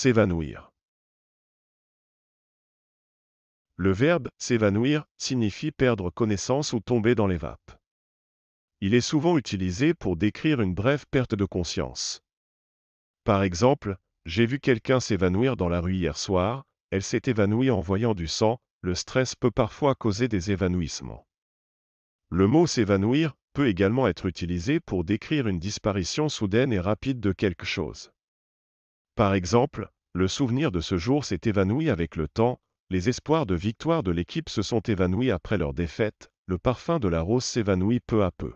S'évanouir. Le verbe s'évanouir signifie perdre connaissance ou tomber dans les vapes. Il est souvent utilisé pour décrire une brève perte de conscience. Par exemple, j'ai vu quelqu'un s'évanouir dans la rue hier soir, elle s'est évanouie en voyant du sang, le stress peut parfois causer des évanouissements. Le mot s'évanouir peut également être utilisé pour décrire une disparition soudaine et rapide de quelque chose. Par exemple, le souvenir de ce jour s'est évanoui avec le temps, les espoirs de victoire de l'équipe se sont évanouis après leur défaite, le parfum de la rose s'évanouit peu à peu.